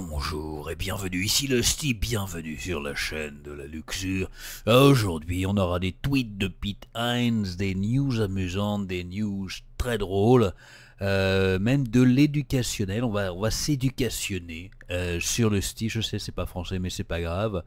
bonjour et bienvenue, ici le style bienvenue sur la chaîne de la luxure. Aujourd'hui, on aura des tweets de Pete Hines, des news amusantes, des news très drôles, euh, même de l'éducationnel, on va, s'éducationner euh, sur le style je sais c'est pas français mais c'est pas grave.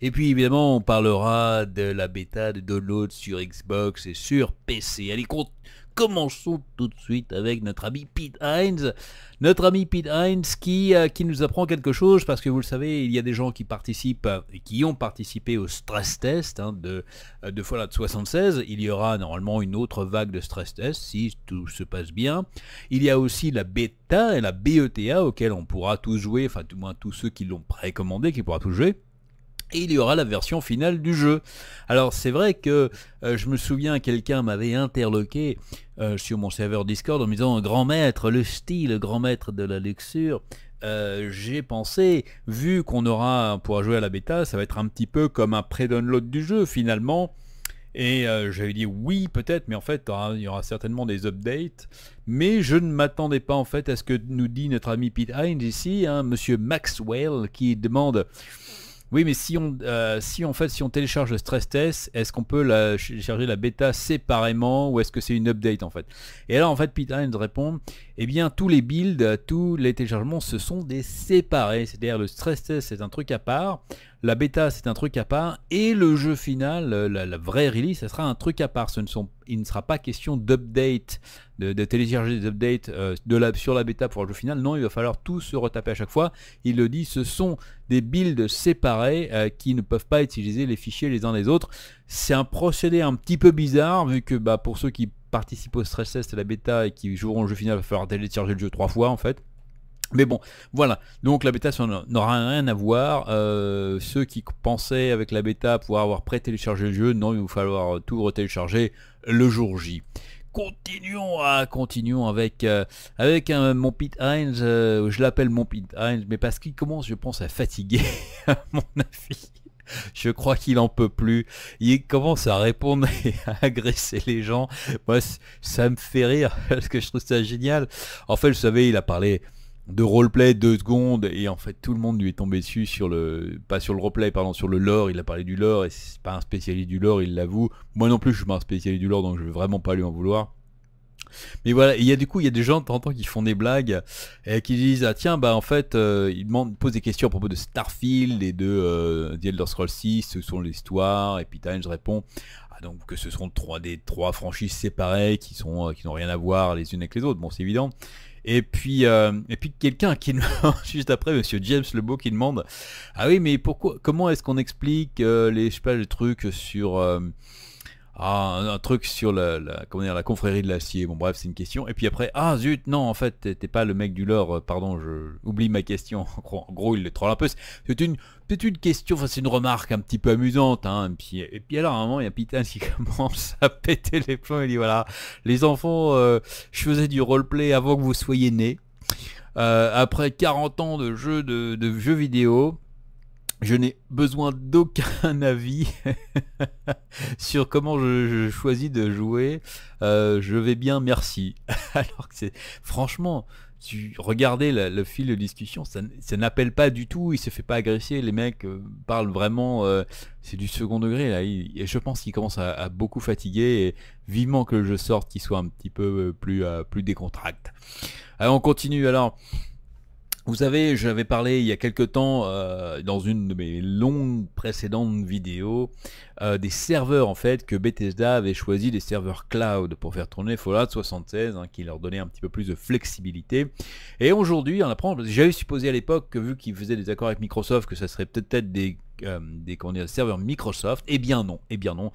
Et puis évidemment, on parlera de la bêta de download sur Xbox et sur PC. Allez, compte commençons tout de suite avec notre ami Pete Heinz. Notre ami Pete Hines qui, euh, qui nous apprend quelque chose parce que vous le savez, il y a des gens qui participent euh, et qui ont participé au stress test hein, de, euh, de Fallout 76. Il y aura normalement une autre vague de stress test si tout se passe bien. Il y a aussi la bêta et la BETA auquel on pourra tous jouer, enfin du moins tous ceux qui l'ont précommandé qui pourra tous jouer et il y aura la version finale du jeu. Alors c'est vrai que euh, je me souviens quelqu'un m'avait interloqué euh, sur mon serveur Discord en me disant grand maître, le style grand maître de la luxure euh, j'ai pensé, vu qu'on aura, pour jouer à la bêta, ça va être un petit peu comme un pré-download du jeu finalement. Et j'avais dit oui peut-être, mais en fait il y aura certainement des updates. Mais je ne m'attendais pas en fait à ce que nous dit notre ami Pete Hines ici, hein, Monsieur Maxwell, qui demande oui, mais si on, euh, si fait, si on télécharge le stress test, est-ce qu'on peut la, charger la bêta séparément ou est-ce que c'est une update en fait Et là, en fait, Peter Hines répond Eh bien, tous les builds, tous les téléchargements, ce sont des séparés. C'est-à-dire le stress test, c'est un truc à part. La bêta, c'est un truc à part. Et le jeu final, euh, la, vraie release, ça sera un truc à part. Ce ne sont, il ne sera pas question d'update, de, télécharger des updates euh, de sur la bêta pour le jeu final. Non, il va falloir tout se retaper à chaque fois. Il le dit, ce sont des builds séparés euh, qui ne peuvent pas utiliser les fichiers les uns des autres. C'est un procédé un petit peu bizarre, vu que bah, pour ceux qui participent au stress test et la bêta et qui joueront au jeu final, il va falloir télécharger le jeu trois fois en fait. Mais bon, voilà. Donc la bêta ça n'aura rien à voir. Euh, ceux qui pensaient avec la bêta pouvoir avoir prêt téléchargé le jeu, non, il va falloir euh, tout retélécharger le jour J. Continuons, à, hein, continuons avec, euh, avec mon Pete Hines, je l'appelle mon Pete Hines, mais parce qu'il commence, je pense, à fatiguer, à mon avis. Je crois qu'il en peut plus. Il commence à répondre et à agresser les gens. Moi, ça me fait rire parce que je trouve ça génial. En fait, vous savez, il a parlé de roleplay deux secondes et en fait tout le monde lui est tombé dessus sur le pas sur le roleplay pardon sur le lore il a parlé du lore et c'est pas un spécialiste du lore il l'avoue moi non plus je suis pas un spécialiste du lore donc je vais vraiment pas lui en vouloir mais voilà, il y a du coup, il y a des gens de temps en temps qui font des blagues et qui disent ah tiens bah en fait il euh, ils demandent, des questions à propos de Starfield et de euh, The Elder Scrolls 6, ce sont l'histoire et puis je répond ah donc que ce sont trois des trois franchises séparées qui sont euh, qui n'ont rien à voir les unes avec les autres. Bon, c'est évident. Et puis, euh, et puis quelqu'un qui juste après Monsieur James Lebeau qui demande ah oui mais pourquoi comment est-ce qu'on explique euh, les je sais pas les trucs sur euh, ah, un, truc sur la, la confrérie de l'acier. Bon, bref, c'est une question. Et puis après, ah zut, non, en fait, t'es pas le mec du lore. Euh, pardon, je oublie ma question. En gros, il est troll un peu. C'est une, question, enfin, c'est une remarque un petit peu amusante. Hein. Et, puis, et puis alors, à un moment, il y a Pitin qui commence à péter les plombs. Il dit voilà, les enfants, euh, je faisais du roleplay avant que vous soyez nés. Euh, après 40 ans de jeux de jeux vidéo, je n'ai besoin d'aucun avis sur comment je, choisis de jouer. Euh, je vais bien, merci. Alors que c'est franchement, tu regardez le fil de discussion, ça, n'appelle pas du tout. Il se fait pas agresser. Les mecs euh, parlent vraiment. Euh, c'est du second degré là. et je pense qu'il commence à, beaucoup fatiguer. Et vivement que le jeu sorte, qu'il soit un petit peu plus plus Allez, on continue alors. Vous savez, j'avais parlé il y a quelque temps euh, dans une de mes longues précédentes vidéos euh, des serveurs en fait que Bethesda avait choisi des serveurs cloud pour faire tourner Fallout 76, hein, qui leur donnait un petit peu plus de flexibilité. Et aujourd'hui, on apprend, j'avais supposé à l'époque que vu qu'ils faisaient des accords avec Microsoft, que ça serait peut-être des euh, des, serveurs Microsoft. Eh bien non, eh bien non.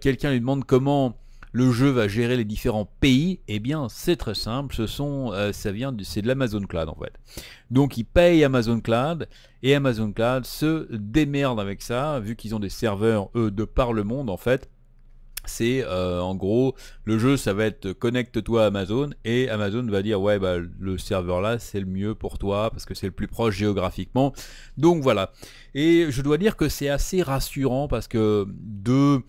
Quelqu'un lui demande comment le jeu va gérer les différents pays, eh bien c'est très simple, ce sont, euh, ça vient c'est de l'Amazon Cloud en fait. Donc ils payent Amazon Cloud et Amazon Cloud se démerde avec ça, vu qu'ils ont des serveurs eux de par le monde en fait c'est euh, en gros le jeu ça va être connecte-toi à Amazon et Amazon va dire ouais bah, le serveur là c'est le mieux pour toi parce que c'est le plus proche géographiquement donc voilà et je dois dire que c'est assez rassurant parce que de,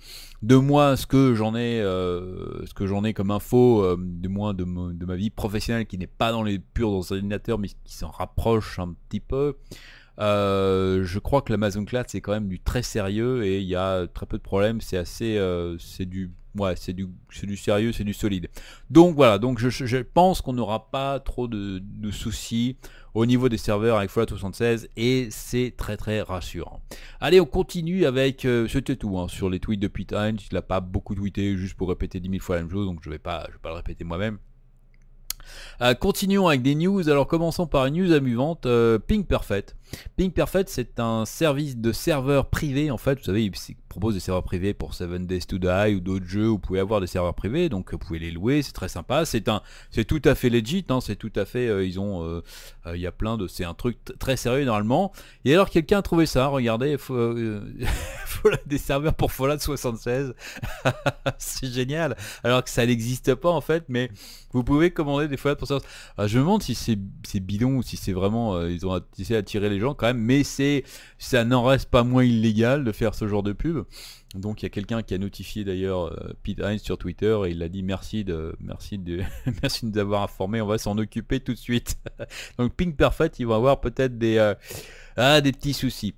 de moi ce que j'en ai euh, ce que j'en ai comme info euh, du moins de, ma vie professionnelle qui n'est pas dans les purs dans les ordinateurs mais qui s'en rapproche un petit peu euh, je crois que l'Amazon Cloud c'est quand même du très sérieux et il y a très peu de problèmes. C'est assez, euh, c'est du, ouais, c'est du, c'est du sérieux, c'est du solide. Donc voilà, donc je, pense qu'on n'aura pas trop de, soucis au niveau des serveurs avec Fallout 76 et c'est très très rassurant. Allez, on continue avec, euh, c'était tout hein, sur les tweets de Pete Hines. Il n'a pas beaucoup tweeté juste pour répéter 10 000 fois la même chose, donc je vais pas, je vais pas le répéter moi-même. Euh, continuons avec des news. Alors commençons par une news amusante. Euh, Ping Perfect. Ping Perfect, c'est un service de serveur privé en fait. Vous savez, propose des serveurs privés pour Seven Days to Die ou d'autres jeux, où vous pouvez avoir des serveurs privés, donc euh, vous pouvez les louer, c'est très sympa, c'est un, c'est tout à fait legit, hein, c'est tout à fait, euh, ils ont, euh, il y a plein de, c'est un truc très sérieux normalement. Et alors quelqu'un a trouvé ça, regardez, faut, des serveurs pour Fallout 76, c'est génial, alors que ça n'existe pas en fait, mais vous pouvez commander des fois pour ça. Ah, je me demande si c'est, bidon ou si c'est vraiment, ils ont essayé d'attirer les gens quand même, mais c'est, ça n'en reste pas moins illégal de faire ce genre de pub. Donc il y a quelqu'un qui a notifié d'ailleurs euh, Pete Heinz sur Twitter et il a dit merci de merci de merci de nous avoir informé, on va s'en occuper tout de suite. Donc Pink Perfect, ils vont avoir peut-être des euh, ah, des petits soucis.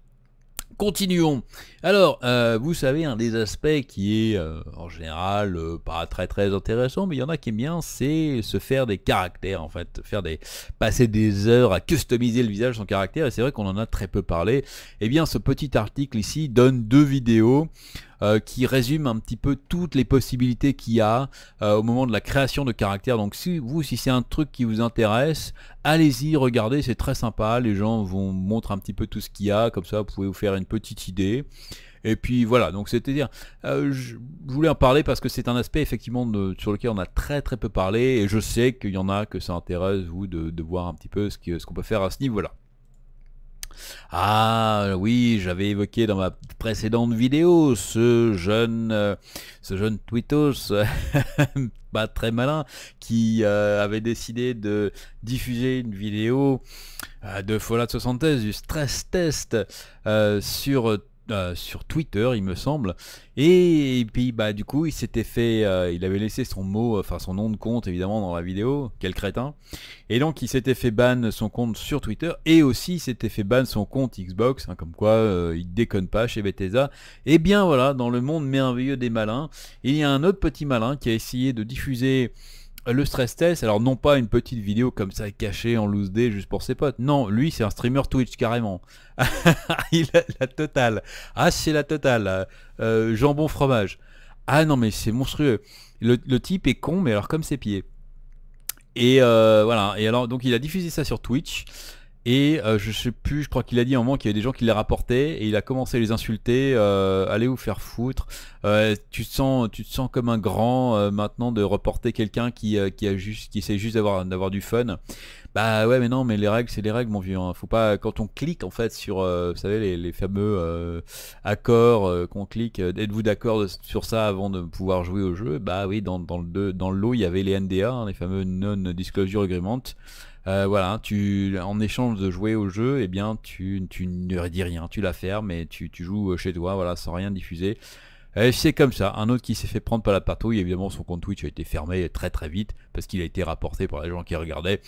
Continuons. Alors, euh, vous savez, un des aspects qui est euh, en général euh, pas très très intéressant, mais il y en a qui est bien, c'est se faire des caractères en fait, faire des passer des heures à customiser le visage son caractère. Et c'est vrai qu'on en a très peu parlé. Eh bien, ce petit article ici donne deux vidéos euh, qui résume un petit peu toutes les possibilités qu'il y a euh, au moment de la création de caractères. Donc si vous, si c'est un truc qui vous intéresse, allez-y, regardez, c'est très sympa. Les gens vont montrer un petit peu tout ce qu'il y a, comme ça vous pouvez vous faire une petite idée. Et puis voilà, donc c'est-à-dire, euh, je voulais en parler parce que c'est un aspect effectivement sur lequel on a très très peu parlé et je sais qu'il y en a que ça intéresse vous de, voir un petit peu ce qu'on peut faire à ce niveau-là. Ah oui, j'avais évoqué dans ma précédente vidéo ce jeune, euh, ce jeune pas très malin, qui euh, avait décidé de diffuser une vidéo euh, de Fallout 76, du stress test sur euh, sur Twitter, il me semble. Et, puis, bah, du coup, il s'était fait. Euh, il avait laissé son mot, enfin son nom de compte, évidemment, dans la vidéo. Quel crétin. Et donc, il s'était fait ban son compte sur Twitter. Et aussi, il s'était fait ban son compte Xbox. Hein, comme quoi, euh, il déconne pas chez Bethesda. Et bien, voilà, dans le monde merveilleux des malins, il y a un autre petit malin qui a essayé de diffuser le stress test, alors non pas une petite vidéo comme ça cachée en loose day juste pour ses potes. Non, lui c'est un streamer Twitch carrément. la totale. Ah c'est la totale. Euh, jambon fromage. Ah non mais c'est monstrueux. Le, type est con mais alors comme ses pieds. Et euh, voilà. Et alors donc il a diffusé ça sur Twitch. Et euh, je sais plus, je crois qu'il a dit à un moment qu'il y avait des gens qui les rapportaient et il a commencé à les insulter, euh, allez vous faire foutre. Euh, tu te sens, tu te sens comme un grand euh, maintenant de reporter quelqu'un qui qui a juste, qui essaie juste d'avoir d'avoir du fun. Bah ouais, mais non, mais les règles, c'est les règles, mon vieux. Hein. Faut pas quand on clique en fait sur, vous savez les, fameux accords qu'on clique. Êtes-vous d'accord sur ça avant de pouvoir jouer au jeu Bah oui, dans dans le dans le lot, il y avait les NDA, hein, les fameux non disclosure agreements. Euh, voilà, tu, en échange de jouer au jeu, et eh bien, tu, ne redis rien, tu la fermes et tu, joues euh, chez toi, voilà, sans rien diffuser. c'est comme ça. Un autre qui s'est fait prendre par la patrouille, évidemment, son compte Twitch a été fermé très très vite parce qu'il a été rapporté par les gens qui regardaient.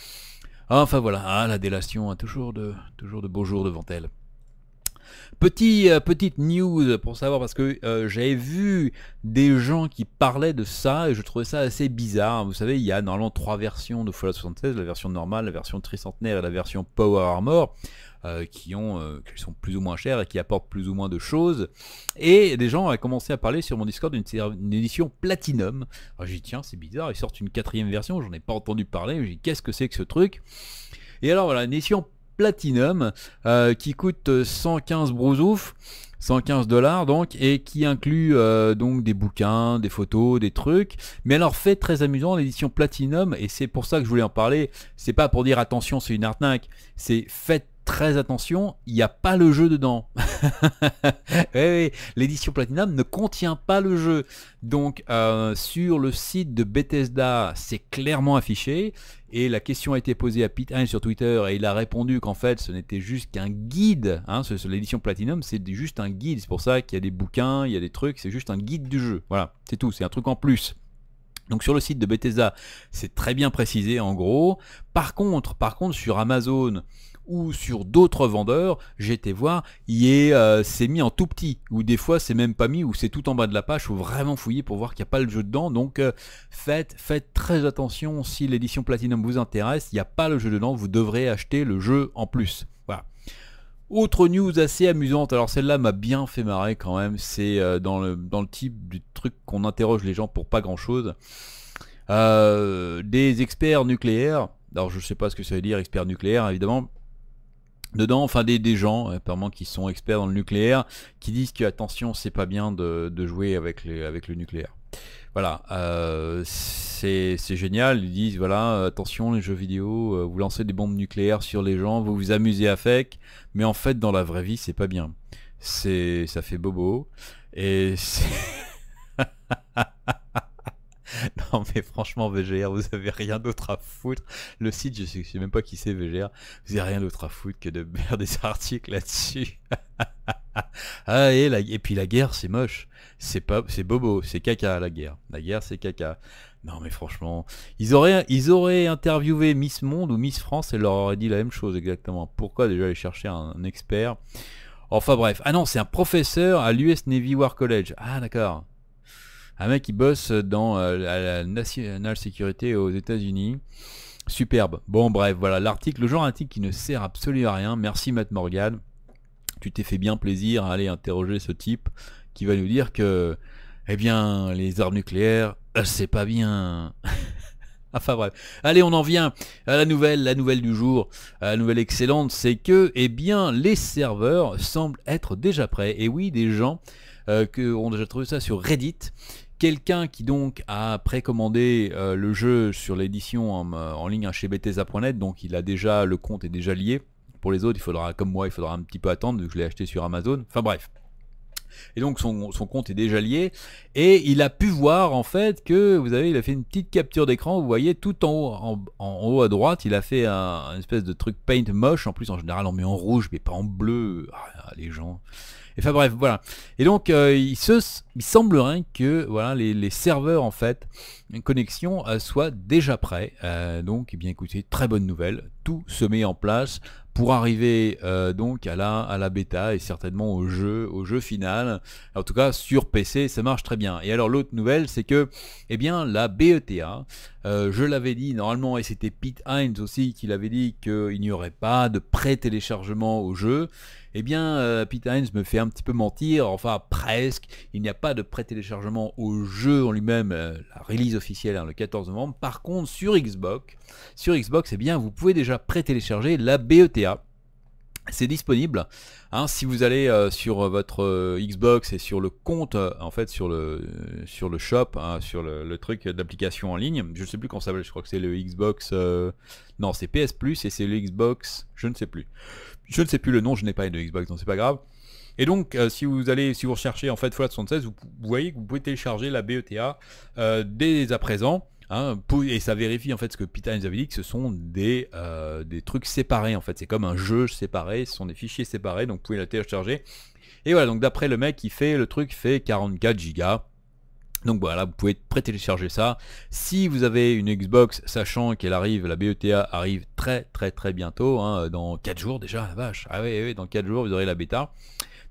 Enfin voilà, ah, la délation, a hein, toujours, toujours de beaux jours devant elle. Petit, euh, petite news pour savoir, parce que euh, j'avais vu des gens qui parlaient de ça et je trouvais ça assez bizarre. Vous savez, il y a normalement trois versions de Fallout 76, la version normale, la version tricentenaire et la version Power Armor. Euh, qui, sont plus ou moins chères et qui apportent plus ou moins de choses. Et des gens ont commencé à parler sur mon Discord d'une édition Platinum. Alors j'ai dit, tiens, c'est bizarre, ils sortent une quatrième version, j'en ai pas entendu parler, j'ai qu'est-ce que c'est que ce truc Et alors voilà, une édition Platinum euh, qui coûte 115 euh, brousouf. 115 dollars donc et qui inclut euh, donc des bouquins, des photos, des trucs. Mais alors fait très amusant l'édition Platinum et c'est pour ça que je voulais en parler. C'est pas pour dire attention c'est une arnaque, c'est fait très attention, il n'y a pas le jeu dedans. l'édition Platinum ne contient pas le jeu. Donc euh, sur le site de Bethesda, c'est clairement affiché. Et la question a été posée à Pete Hein sur Twitter et il a répondu qu'en fait ce n'était juste qu'un guide. Hein, l'édition Platinum, c'est juste un guide. C'est pour ça qu'il y a des bouquins, il y a des trucs, c'est juste un guide du jeu. Voilà, c'est tout, c'est un truc en plus. Donc sur le site de Bethesda, c'est très bien précisé en gros. Par contre, par contre sur Amazon ou sur d'autres vendeurs, j'étais voir, il est, euh, c'est mis en tout petit, ou des fois c'est même pas mis, ou c'est tout en bas de la page, faut vraiment fouiller pour voir qu'il n'y a pas le jeu dedans, donc euh, faites, faites très attention, si l'édition Platinum vous intéresse, il n'y a pas le jeu dedans, vous devrez acheter le jeu en plus. Voilà. Autre news assez amusante, alors celle-là m'a bien fait marrer quand même, c'est euh, dans le, dans le type du truc qu'on interroge les gens pour pas grand-chose. des experts nucléaires, alors je sais pas ce que ça veut dire experts nucléaire évidemment, dedans, enfin des, des, gens apparemment qui sont experts dans le nucléaire, qui disent que attention, c'est pas bien de, de jouer avec, les, avec le nucléaire. Voilà, euh, c'est génial, ils disent voilà, attention les jeux vidéo, euh, vous lancez des bombes nucléaires sur les gens, vous vous amusez avec, mais en fait dans la vraie vie c'est pas bien. C'est ça fait bobo et c'est non mais franchement VGR, vous avez rien d'autre à foutre. Le site, je sais, sais même pas qui c'est VGR, vous avez rien d'autre à foutre que de faire des articles là-dessus. ah, et, la, puis la guerre, c'est moche. C'est pas, c'est bobo, c'est caca la guerre. La guerre, c'est caca. Non mais franchement, ils auraient, ils auraient interviewé Miss Monde ou Miss France et leur auraient dit la même chose exactement. Pourquoi déjà aller chercher un, un expert Enfin bref. Ah non, c'est un professeur à l'US Navy War College. Ah d'accord. Un mec qui bosse dans euh, la National sécurité aux États-Unis. Superbe. Bon, bref, voilà l'article, le genre article qui ne sert absolument à rien. Merci, Matt Morgan. Tu t'es fait bien plaisir à aller interroger ce type qui va nous dire que, eh bien, les armes nucléaires, euh, c'est pas bien. Enfin bref. Allez, on en vient à la nouvelle, la nouvelle du jour, euh, la nouvelle excellente, c'est que, eh bien, les serveurs semblent être déjà prêts. Et oui, des gens qui ont déjà trouvé ça sur Reddit, Quelqu'un qui donc a précommandé euh, le jeu sur l'édition en, euh, ligne chez bethesda.net, donc il a déjà le compte est déjà lié. Pour les autres, il faudra, comme moi, il faudra un petit peu attendre vu que je l'ai acheté sur Amazon. Enfin bref. Et donc son, compte est déjà lié. Et il a pu voir en fait que, vous avez, il a fait une petite capture d'écran, vous voyez tout en haut, en, haut à droite, il a fait un, espèce de truc paint moche. En plus, en général, on met en rouge, mais pas en bleu. Ah, les gens. enfin bref, voilà. Et donc, euh, il, se, semblerait que voilà, les, serveurs, en fait, une connexion euh, soit soient déjà prêts. Euh, donc, eh bien écoutez, très bonne nouvelle. Tout se met en place pour arriver euh, donc à la, à la bêta et certainement au jeu, au jeu final. En tout cas, sur PC, ça marche très bien. Et alors, l'autre nouvelle, c'est que, eh bien, la BETA, euh, je l'avais dit normalement, et c'était Pete Hines aussi qui l'avait dit qu'il n'y aurait pas de pré-téléchargement au jeu eh bien, euh, Pete Hines me fait un petit peu mentir, enfin presque. Il n'y a pas de pré-téléchargement au jeu en lui-même, euh, la release officielle hein, le 14 novembre. Par contre, sur Xbox, sur Xbox, eh bien, vous pouvez déjà pré-télécharger la BETA c'est disponible. Hein, si vous allez euh, sur euh, votre euh, Xbox et sur le compte, en fait, sur le, sur le shop, hein, sur le, truc d'application en ligne, je ne sais plus comment ça s'appelle, je crois que c'est le Xbox. non, c'est PS Plus et c'est le Xbox, je ne sais plus. Je ne sais plus le nom, je n'ai pas de Xbox, donc c'est pas grave. Et donc, si vous allez, si vous recherchez en fait Fallout 76, vous, vous, voyez que vous pouvez télécharger la BETA dès à présent. Hein, et ça vérifie en fait ce que Peter nous avait dit, que ce sont des, euh, des trucs séparés en fait. C'est comme un jeu séparé, ce sont des fichiers séparés, donc vous pouvez la télécharger. Et voilà, donc d'après le mec qui fait, le truc fait 44 gigas. Donc voilà, vous pouvez pré-télécharger ça. Si vous avez une Xbox, sachant qu'elle arrive, la BETA arrive très très très bientôt, hein, dans 4 jours déjà, la vache. Ah oui, oui, dans 4 jours, vous aurez la bêta.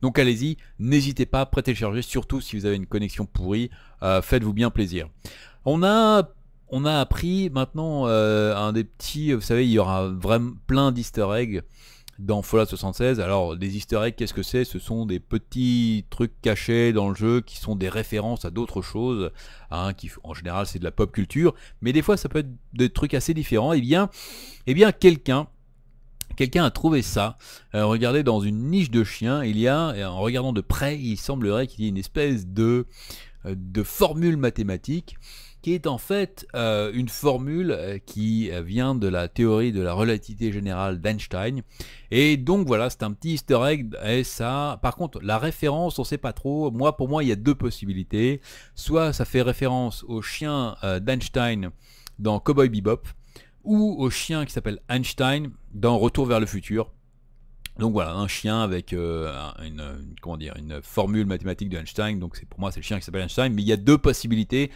Donc allez-y, n'hésitez pas à pré-télécharger, surtout si vous avez une connexion pourrie, euh, faites-vous bien plaisir. On a on a appris maintenant euh, un des petits, vous savez, il y aura vraiment plein d'easter eggs dans Fallout 76. Alors, des easter eggs, qu'est-ce que c'est Ce sont des petits trucs cachés dans le jeu qui sont des références à d'autres choses, qui en général c'est de la pop culture, mais des fois ça peut être des trucs assez différents. Eh bien, et eh bien quelqu'un Quelqu'un a trouvé ça. Euh, regardez, dans une niche de chien, il y a, en regardant de près, il semblerait qu'il y ait une espèce de, euh, de formule mathématique qui est en fait euh, une formule euh, qui euh, vient de la théorie de la relativité générale d'Einstein. Et donc voilà, c'est un petit easter egg. Et ça, par contre, la référence, on sait pas trop. Moi, pour moi, il y a deux possibilités. Soit ça fait référence au chien d'Einstein dans Cowboy Bebop, ou au chien qui s'appelle Einstein dans Retour vers le futur. Donc voilà, un chien avec euh, une, comment dire, une formule mathématique de Einstein. Donc c'est pour moi c'est le chien qui s'appelle Einstein, mais il y a deux possibilités.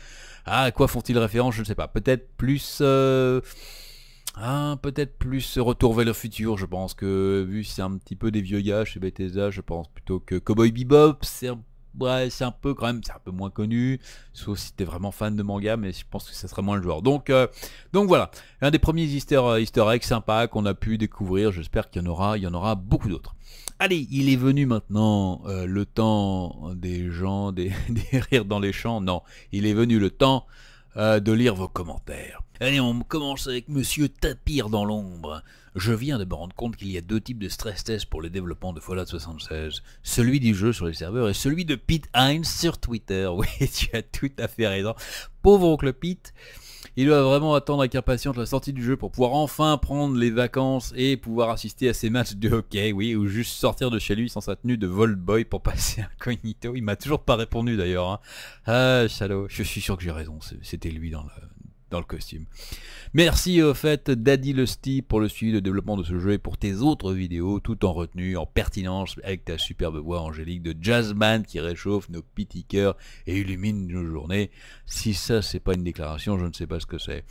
Ah, à quoi font-ils référence Je ne sais pas. Peut-être plus. Euh, ah, peut-être plus Retour vers le futur, je pense que vu c'est un petit peu des vieux gars chez Bethesda, je pense plutôt que Cowboy Bebop, c'est un ouais, c'est un peu quand même, c'est un peu moins connu, sauf si t'es vraiment fan de manga, mais je pense que ça serait moins le genre. Donc, euh, donc voilà, un des premiers euh, easter, eggs sympas qu'on a pu découvrir, j'espère qu'il y en aura, il y en aura beaucoup d'autres. Allez, il est venu maintenant euh, le temps des gens, des, rires dans les champs, non, il est venu le temps de lire vos commentaires. Allez, on commence avec Monsieur Tapir dans l'ombre. Je viens de me rendre compte qu'il y a deux types de stress tests pour le développement de Fallout 76. Celui du jeu sur les serveurs et celui de Pete Heinz sur Twitter. Oui, tu as tout à fait raison. Pauvre oncle Pete. Il doit vraiment attendre avec impatience la sortie du jeu pour pouvoir enfin prendre les vacances et pouvoir assister à ses matchs de hockey, oui, ou juste sortir de chez lui sans sa tenue de Volt Boy pour passer incognito. Il m'a toujours pas répondu d'ailleurs. Hein. Ah, salaud, je suis sûr que j'ai raison, c'était lui dans la dans le costume. Merci au fait Daddy Lusty pour le suivi de développement de ce jeu et pour tes autres vidéos, tout en retenue, en pertinence, avec ta superbe voix angélique de jazzman qui réchauffe nos petits cœurs et illumine nos journées. Si ça, c'est pas une déclaration, je ne sais pas ce que c'est.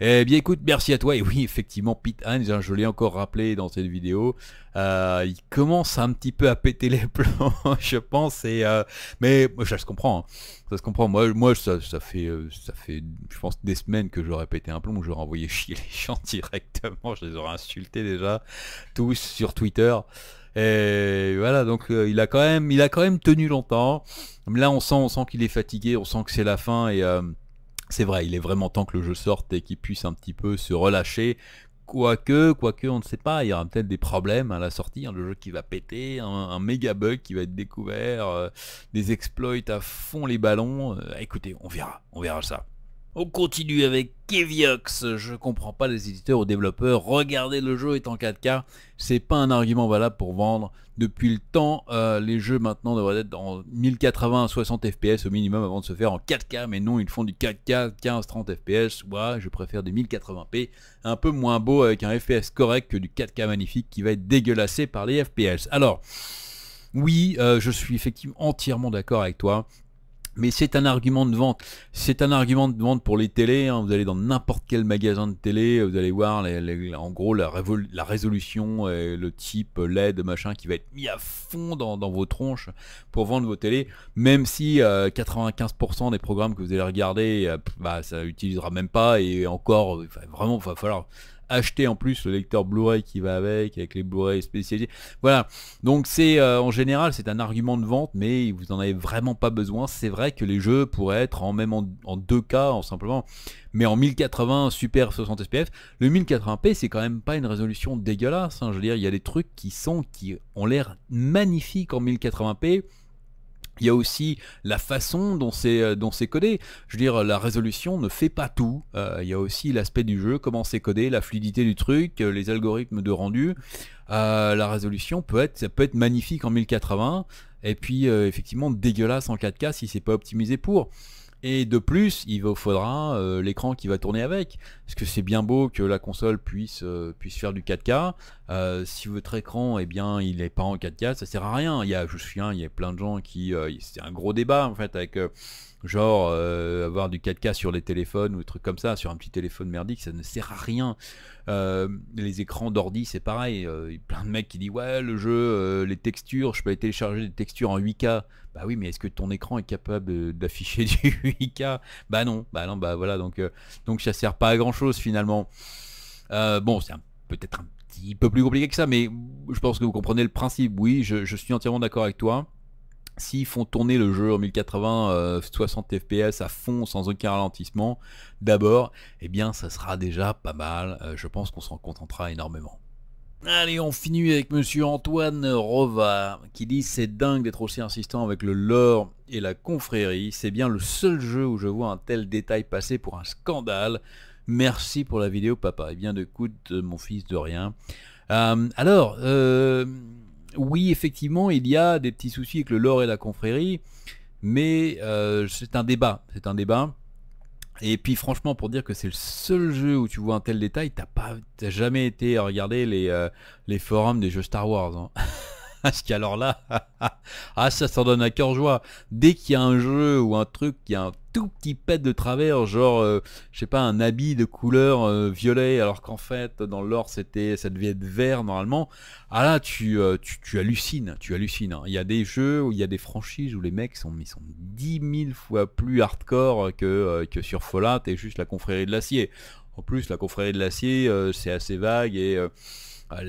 Eh bien écoute, merci à toi. Et oui, effectivement, Pete Hines, hein, je l'ai encore rappelé dans cette vidéo, euh, il commence un petit peu à péter les plombs, je pense. Et euh, mais ça se comprend. Hein. Ça se comprend. Moi, moi ça, fait, euh, ça fait, je pense, des semaines que j'aurais pété un plomb. J'aurais envoyé chier les gens directement. Je les aurais insultés déjà tous sur Twitter. Et voilà, donc il a quand même, il a quand même tenu longtemps. Là, on sent, on sent qu'il est fatigué. On sent que c'est la fin et c'est vrai, il est vraiment temps que le jeu sorte et qu'il puisse un petit peu se relâcher. Quoique, quoique, on ne sait pas, il y aura peut-être des problèmes à la sortie, hein, le jeu qui va péter, un, méga bug qui va être découvert, euh, des exploits à fond les ballons. Euh, écoutez, on verra, on verra ça. On continue avec Keviox. Je comprends pas les éditeurs ou développeurs. Regardez, le jeu est en 4K. C'est pas un argument valable pour vendre. Depuis le temps, euh, les jeux maintenant devraient être en 1080 à 60 FPS au minimum avant de se faire en 4K. Mais non, ils font du 4K 15-30 FPS. Ouais, je préfère des 1080p. Un peu moins beau avec un FPS correct que du 4K magnifique qui va être dégueulassé par les FPS. Alors. Oui, euh, je suis effectivement entièrement d'accord avec toi. Mais c'est un argument de vente. C'est un argument de vente pour les télés. Hein. Vous allez dans n'importe quel magasin de télé, vous allez voir en gros la, résolution, et euh, le type euh, LED, machin, qui va être mis à fond dans, vos tronches pour vendre vos télés. Même si 95% euh, des programmes que vous allez regarder, bah, ça n'utilisera même pas. Et encore, vraiment, il va falloir acheter en plus le lecteur Blu-ray qui va avec, avec les Blu-ray spécialisés. Voilà, donc c'est euh, en général c'est un argument de vente, mais vous en avez vraiment pas besoin. C'est vrai que les jeux pourraient être en même en, deux 2K, en simplement, mais en 1080 super 60 SPF, Le 1080p c'est quand même pas une résolution dégueulasse. Hein. Je veux dire, il y a des trucs qui sont qui ont l'air magnifiques en 1080p. Il y a aussi la façon euh, dont c'est codé. Je veux dire, la résolution ne fait pas tout. Euh, il y a aussi l'aspect du jeu, comment c'est codé, la fluidité du truc, euh, les algorithmes de rendu. la résolution peut être, ça peut être magnifique en 1080 et puis effectivement dégueulasse en 4K si c'est pas optimisé pour. Et de plus, il faudra l'écran qui va tourner avec. Parce que c'est bien beau que la console puisse faire du 4K. Euh, si votre écran, eh bien, il n'est pas en 4K, ça sert à rien. Il y a, je suis un, il y a plein de gens qui, euh, c'est un gros débat en fait avec euh, genre avoir du 4K sur les téléphones ou des trucs comme ça, sur un petit téléphone merdique, ça ne sert à rien. les écrans d'ordi, c'est pareil. Il y a plein de mecs qui disent ouais, le jeu, les textures, je peux télécharger des textures en 8K. Bah oui, mais est-ce que ton écran est capable d'afficher du 8K Bah non, bah non, bah voilà. Donc, donc ça sert pas à grand chose finalement. bon, c'est peut-être un un peu plus compliqué que ça, mais je pense que vous comprenez le principe. Oui, je, suis entièrement d'accord avec toi. S'ils font tourner le jeu en 1080, 60 fps à fond, sans aucun ralentissement, d'abord, et eh bien, ça sera déjà pas mal. Euh, je pense qu'on s'en contentera énormément. Allez, on finit avec Monsieur Antoine Rova, qui dit c'est dingue d'être aussi insistant avec le lore et la confrérie. C'est bien le seul jeu où je vois un tel détail passer pour un scandale. Merci pour la vidéo, papa. Eh bien, écoute, euh, mon fils, de rien. Euh, alors, euh, oui, effectivement, il y a des petits soucis avec le lore et la confrérie, mais c'est un débat. C'est un débat. Et puis, franchement, pour dire que c'est le seul jeu où tu vois un tel détail, t'as pas, jamais été à regarder les, les forums des jeux Star Wars. Hein. Parce qu'alors là, ah ça s'en donne à cœur joie. Dès qu'il y a un jeu ou un truc qui a un tout petit pet de travers, genre, euh, je sais pas, un habit de couleur euh, violet, alors qu'en fait, dans l'or, c'était, ça devait être vert normalement. Ah là, tu, euh, tu, hallucines, tu hallucines. Hein. Il y a des jeux, où il y a des franchises où les mecs sont, mis sont 10 000 fois plus hardcore que, que sur Fallout et juste la confrérie de l'acier. En plus, la confrérie de l'acier, c'est assez vague et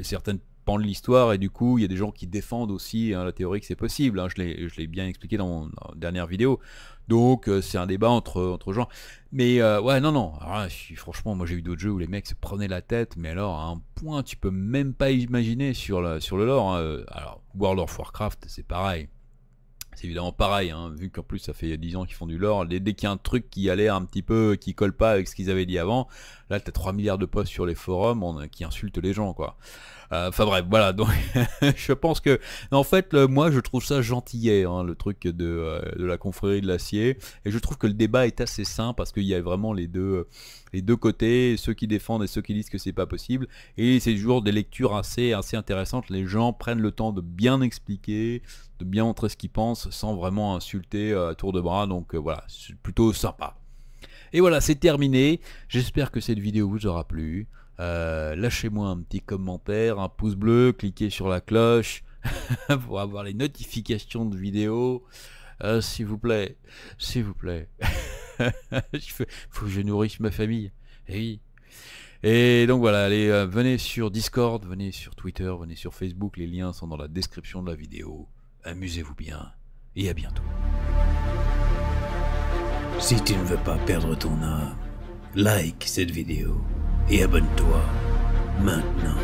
certaines l'histoire et du coup il y a des gens qui défendent aussi hein, la théorie que c'est possible. Hein, je l'ai bien expliqué dans mon dernière vidéo. Donc euh, c'est un débat entre, entre gens. Mais euh, ouais non non, ah, franchement moi j'ai eu d'autres jeux où les mecs se prenaient la tête, mais alors à un point tu peux même pas imaginer sur, sur le lore. Hein. Euh, alors World of Warcraft c'est pareil. C'est évidemment pareil, hein, vu qu'en plus ça fait 10 ans qu'ils font du lore, dès, qu'il y a un truc qui a l'air un petit peu, qui colle pas avec ce qu'ils avaient dit avant, là t'as 3 milliards de posts sur les forums qui insultent les gens, quoi. Euh, enfin bref, voilà, donc je pense que, en fait, moi je trouve ça gentillet, hein, le truc euh, de, la confrérie de l'acier, et je trouve que le débat est assez sain parce qu'il y a vraiment les deux les deux côtés, ceux qui défendent et ceux qui disent que c'est pas possible. Et c'est toujours des lectures assez, assez intéressantes. Les gens prennent le temps de bien expliquer, de bien montrer ce qu'ils pensent sans vraiment insulter euh, à tour de bras. Donc euh, voilà, c'est plutôt sympa. Et voilà, c'est terminé. J'espère que cette vidéo vous aura plu. Euh, lâchez-moi un petit commentaire, un pouce bleu, cliquez sur la cloche pour avoir les notifications de vidéos. s'il vous plaît, s'il vous plaît. Il faut que je nourrisse ma famille. Et eh oui. Et donc voilà, allez, euh, venez sur Discord, venez sur Twitter, venez sur Facebook, les liens sont dans la description de la vidéo. Amusez-vous bien et à bientôt. Si tu ne veux pas perdre ton âme, like cette vidéo et abonne-toi maintenant.